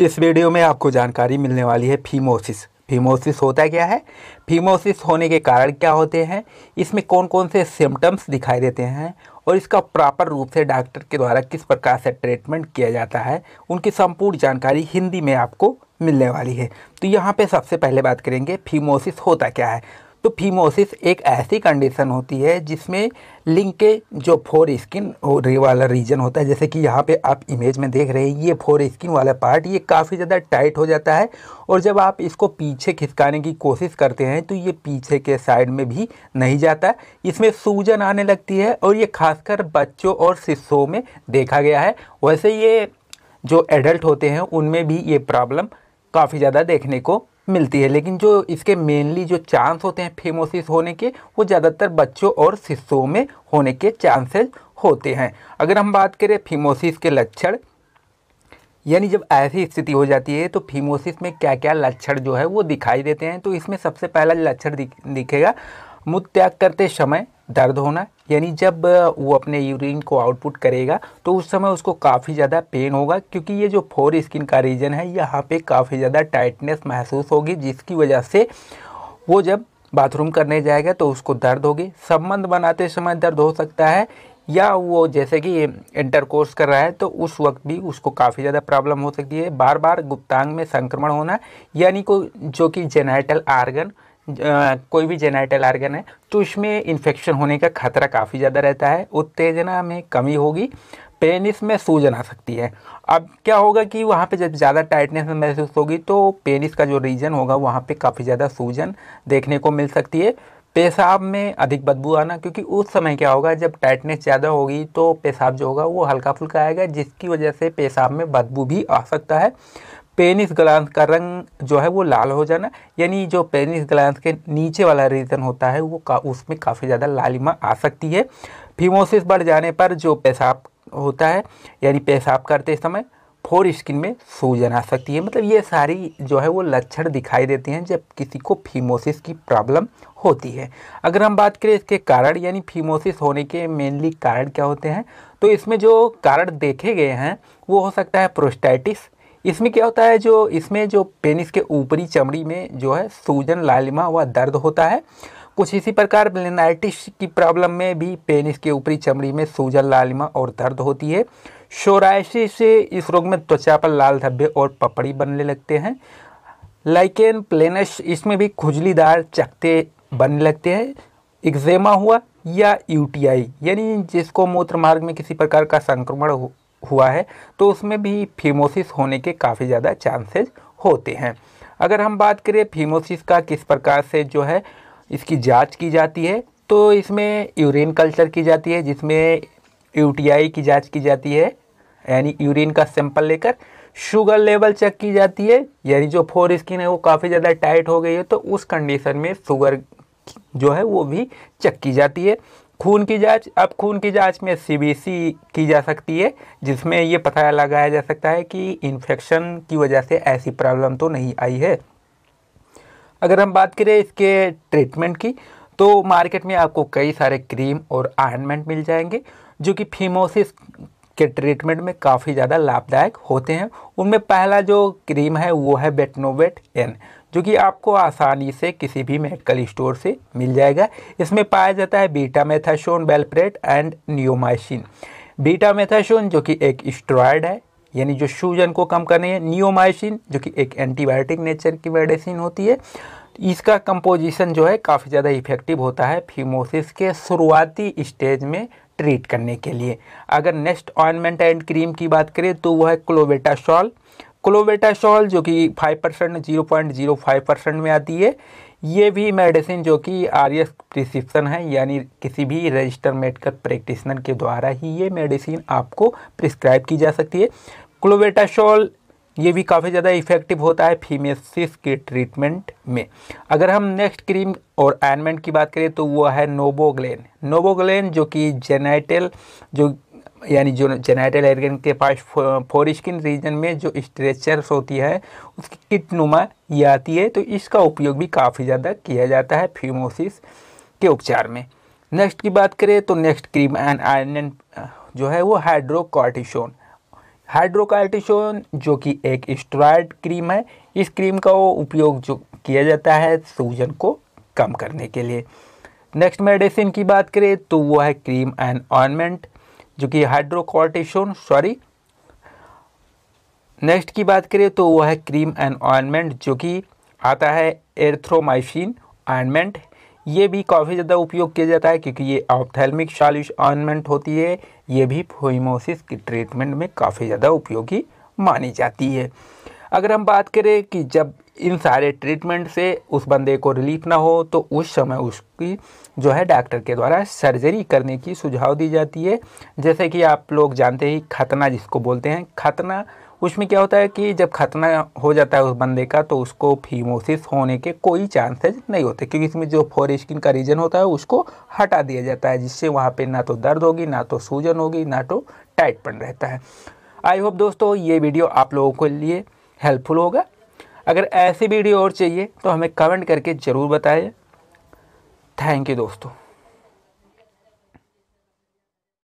इस वीडियो में आपको जानकारी मिलने वाली है फीमोसिस फीमोसिस होता क्या है फीमोसिस होने के कारण क्या होते हैं इसमें कौन कौन से सिम्टम्स दिखाई देते हैं और इसका प्रॉपर रूप से डॉक्टर के द्वारा किस प्रकार से ट्रीटमेंट किया जाता है उनकी संपूर्ण जानकारी हिंदी में आपको मिलने वाली है तो यहाँ पे सबसे पहले बात करेंगे फीमोसिस होता क्या है तो फीमोसिस एक ऐसी कंडीशन होती है जिसमें लिंक के जो फोर स्किन वाला रीजन होता है जैसे कि यहाँ पे आप इमेज में देख रहे हैं ये फोर स्किन वाला पार्ट ये काफ़ी ज़्यादा टाइट हो जाता है और जब आप इसको पीछे खिसकाने की कोशिश करते हैं तो ये पीछे के साइड में भी नहीं जाता इसमें सूजन आने लगती है और ये खासकर बच्चों और शिशुओं में देखा गया है वैसे ये जो एडल्ट होते हैं उनमें भी ये प्रॉब्लम काफ़ी ज़्यादा देखने को मिलती है लेकिन जो इसके मेनली जो चांस होते हैं फेमोसिस होने के वो ज़्यादातर बच्चों और शिशुओं में होने के चांसेस होते हैं अगर हम बात करें फीमोसिस के लक्षण यानी जब ऐसी स्थिति हो जाती है तो फीमोसिस में क्या क्या लक्षण जो है वो दिखाई देते हैं तो इसमें सबसे पहला लक्षण दिखेगा मूत्र त्याग करते समय दर्द होना यानी जब वो अपने यूरिन को आउटपुट करेगा तो उस समय उसको काफ़ी ज़्यादा पेन होगा क्योंकि ये जो फोर स्किन का रीजन है यहाँ पे काफ़ी ज़्यादा टाइटनेस महसूस होगी जिसकी वजह से वो जब बाथरूम करने जाएगा तो उसको दर्द होगी संबंध बनाते समय दर्द हो सकता है या वो जैसे कि इंटरकोर्स कर रहा है तो उस वक्त भी उसको काफ़ी ज़्यादा प्रॉब्लम हो सकती है बार बार गुप्तांग में संक्रमण होना यानी को जो कि जेनाइटल आर्गन कोई भी जेनाइटल आर्गन है तो इसमें इन्फेक्शन होने का खतरा काफ़ी ज़्यादा रहता है उत्तेजना में कमी होगी पेनिस में सूजन आ सकती है अब क्या होगा कि वहाँ पे जब ज़्यादा टाइटनेस महसूस होगी तो पेनिस का जो रीजन होगा वहाँ पे काफ़ी ज़्यादा सूजन देखने को मिल सकती है पेशाब में अधिक बदबू आना क्योंकि उस समय क्या होगा जब टाइटनेस ज़्यादा होगी तो पेशाब जो होगा वो हल्का फुल्का आएगा जिसकी वजह से पेशाब में बदबू भी आ सकता है पेनिस ग्लांस का रंग जो है वो लाल हो जाना यानी जो पेनिस ग्लांस के नीचे वाला रीजन होता है वो का उसमें काफ़ी ज़्यादा लालिमा आ सकती है फीमोसिस बढ़ जाने पर जो पेशाब होता है यानी पेशाब करते समय फोर स्किन में सूजन आ सकती है मतलब ये सारी जो है वो लक्षण दिखाई देते हैं जब किसी को फीमोसिस की प्रॉब्लम होती है अगर हम बात करें इसके कारण यानी फीमोसिस होने के मेनली कारण क्या होते हैं तो इसमें जो कारण देखे गए हैं वो हो सकता है प्रोस्टाइटिस इसमें क्या होता है जो इसमें जो पेनिस के ऊपरी चमड़ी में जो है सूजन लालिमा व दर्द होता है कुछ इसी प्रकार ब्लेनाइटिस की प्रॉब्लम में भी पेनिस के ऊपरी चमड़ी में सूजन लालिमा और दर्द होती है शोराइसी से इस रोग में त्वचा पर लाल धब्बे और पपड़ी बनने लगते हैं लाइकेन प्लेनस इसमें भी खुजलीदार चकते बनने लगते हैं एक्जेमा हुआ या यूटीआई यानी जिसको मूत्र मार्ग में किसी प्रकार का संक्रमण हो हुआ है तो उसमें भी फीमोसिस होने के काफ़ी ज़्यादा चांसेज होते हैं अगर हम बात करें फीमोसिस का किस प्रकार से जो है इसकी जांच की जाती है तो इसमें यूरिन कल्चर की जाती है जिसमें यूटीआई की जांच की जाती है यानी यूरिन का सैंपल लेकर शुगर लेवल चेक की जाती है यानी जो फोर स्किन है वो काफ़ी ज़्यादा टाइट हो गई है तो उस कंडीशन में शुगर जो है वो भी चेक की जाती है खून की जांच अब खून की जांच में सीबीसी की जा सकती है जिसमें ये पता लगाया जा सकता है कि इन्फेक्शन की वजह से ऐसी प्रॉब्लम तो नहीं आई है अगर हम बात करें इसके ट्रीटमेंट की तो मार्केट में आपको कई सारे क्रीम और आयनमेंट मिल जाएंगे जो कि फीमोसिस के ट्रीटमेंट में काफ़ी ज़्यादा लाभदायक होते हैं उनमें पहला जो क्रीम है वो है बेटनोवेट एन जो कि आपको आसानी से किसी भी मेडिकल स्टोर से मिल जाएगा इसमें पाया जाता है बीटा मेथाशोन बेलप्रेट एंड नियोमाइसिन बीटा मेथाशोन जो कि एक स्ट्रॉयड है यानी जो सूजन को कम करने है नियोमाइसिन जो कि एक एंटीबायोटिक नेचर की मेडिसिन होती है इसका कंपोजिशन जो है काफ़ी ज़्यादा इफेक्टिव होता है फीमोसिस के शुरुआती स्टेज में ट्रीट करने के लिए अगर नेक्स्ट ऑइनमेंट एंड क्रीम की बात करें तो वह है क्लोवेटाशॉल क्लोबेटासोल जो कि 5 percent zero point zero five percent में आती है ये भी मेडिसिन जो कि आर एस प्रिस्क्रिप्शन है यानी किसी भी रजिस्टर मेडिकल प्रैक्टिशनर के द्वारा ही ये मेडिसिन आपको प्रिस्क्राइब की जा सकती है क्लोबेटासोल ये भी काफ़ी ज़्यादा इफेक्टिव होता है फीमेसिस के ट्रीटमेंट में अगर हम नेक्स्ट क्रीम और आयरमेंट की बात करें तो वो है नोबोग्लेन नोबोग्लेन जो कि जेनाइटल जो यानी जो जेनाइटल एरगन के पास फोर स्किन रीजन में जो स्ट्रेचर्स होती है उसकी किट नुमा ये आती है तो इसका उपयोग भी काफ़ी ज़्यादा किया जाता है फ्यूमोसिस के उपचार में नेक्स्ट की बात करें तो नेक्स्ट क्रीम एंड आयरन जो है वो हाइड्रोकॉर्टिशोन हाइड्रोकॉर्टिशोन जो कि एक स्ट्रॉयड क्रीम है इस क्रीम का वो उपयोग जो किया जाता है सूजन को कम करने के लिए नेक्स्ट मेडिसिन की बात करें तो वो है क्रीम एंड ऑनमेंट जो कि हाइड्रोकोर्टिशोन सॉरी नेक्स्ट की बात करें तो वह है क्रीम एंड ऑयनमेंट जो कि आता है एर्थ्रोमाइसिन ऑयनमेंट ये भी काफ़ी ज़्यादा उपयोग किया जाता है क्योंकि ये ऑप्थेलमिक शालिश ऑयनमेंट होती है ये भी फोइमोसिस की ट्रीटमेंट में काफ़ी ज़्यादा उपयोगी मानी जाती है अगर हम बात करें कि जब इन सारे ट्रीटमेंट से उस बंदे को रिलीफ ना हो तो उस समय उसकी जो है डॉक्टर के द्वारा सर्जरी करने की सुझाव दी जाती है जैसे कि आप लोग जानते ही खतना जिसको बोलते हैं खतना उसमें क्या होता है कि जब खतना हो जाता है उस बंदे का तो उसको फीमोसिस होने के कोई चांसेज नहीं होते क्योंकि इसमें जो फोर स्किन का रीजन होता है उसको हटा दिया जाता है जिससे वहाँ पे ना तो दर्द होगी ना तो सूजन होगी ना तो टाइटपन रहता है आई होप दोस्तों ये वीडियो आप लोगों के लिए हेल्पफुल होगा अगर ऐसी वीडियो और चाहिए तो हमें कमेंट करके ज़रूर बताएं थैंक यू दोस्तों